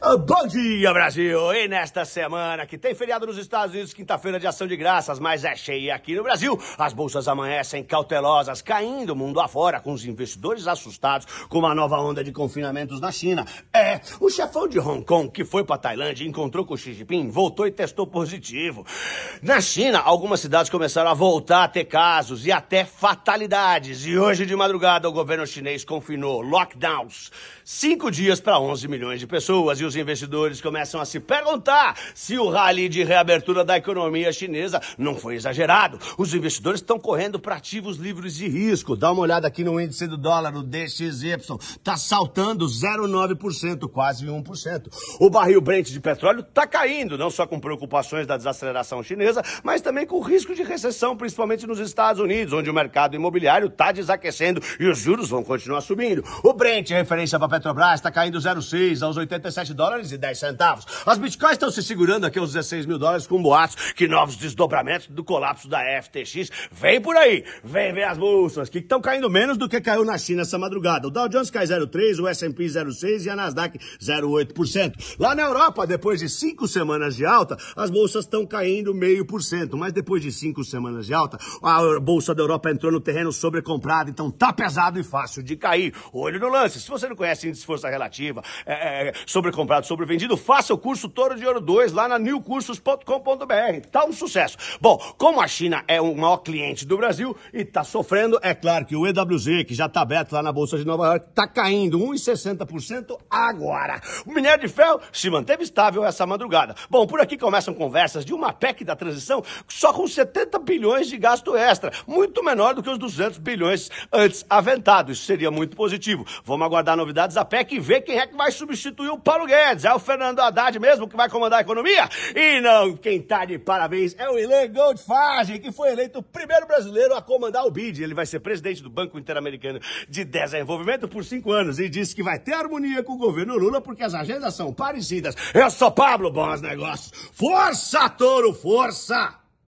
Ah, bom dia, Brasil! E nesta semana que tem feriado nos Estados Unidos, quinta-feira de ação de graças, mas é cheia aqui no Brasil. As bolsas amanhecem cautelosas, caindo O mundo afora, com os investidores assustados com uma nova onda de confinamentos na China. É, o chefão de Hong Kong, que foi para Tailândia, encontrou com Xi Jinping, voltou e testou positivo. Na China, algumas cidades começaram a voltar a ter casos e até fatalidades. E hoje de madrugada, o governo chinês confinou lockdowns. Cinco dias para 11 milhões de pessoas os investidores começam a se perguntar se o rally de reabertura da economia chinesa não foi exagerado. Os investidores estão correndo para ativos livres de risco. Dá uma olhada aqui no índice do dólar, o DXY. Está saltando 0,9%, quase 1%. O barril Brent de petróleo está caindo, não só com preocupações da desaceleração chinesa, mas também com o risco de recessão, principalmente nos Estados Unidos, onde o mercado imobiliário está desaquecendo e os juros vão continuar subindo. O Brent, referência para a Petrobras, está caindo 0,6 aos 87 dólares e 10 centavos. As bitcoins estão se segurando aqui aos 16 mil dólares com boatos que novos desdobramentos do colapso da FTX vem por aí. Vem ver as bolsas que estão caindo menos do que caiu na China essa madrugada. O Dow Jones cai 0,3, o S&P 0,6 e a Nasdaq 0,8%. Lá na Europa, depois de cinco semanas de alta, as bolsas estão caindo meio por cento, mas depois de cinco semanas de alta, a bolsa da Europa entrou no terreno sobrecomprado, então tá pesado e fácil de cair. Olho no lance. Se você não conhece índice de força relativa, é, é, é sobrecomprado comprado sobre vendido, faça o curso Toro de Ouro 2 lá na newcursos.com.br. Tá um sucesso. Bom, como a China é o maior cliente do Brasil e tá sofrendo, é claro que o EWZ, que já tá aberto lá na Bolsa de Nova York, tá caindo 1,60% agora. O minério de ferro se manteve estável essa madrugada. Bom, por aqui começam conversas de uma PEC da transição só com 70 bilhões de gasto extra, muito menor do que os 200 bilhões antes aventados. Isso seria muito positivo. Vamos aguardar novidades da PEC e ver quem é que vai substituir o Paulo Guedes. Guedes, é o Fernando Haddad mesmo que vai comandar a economia? E não, quem tá de parabéns é o Ilan Goldfarge, que foi eleito o primeiro brasileiro a comandar o BID. Ele vai ser presidente do Banco Interamericano de Desenvolvimento por cinco anos e disse que vai ter harmonia com o governo Lula porque as agendas são parecidas. Eu sou Pablo, bons negócios. Força, touro, força!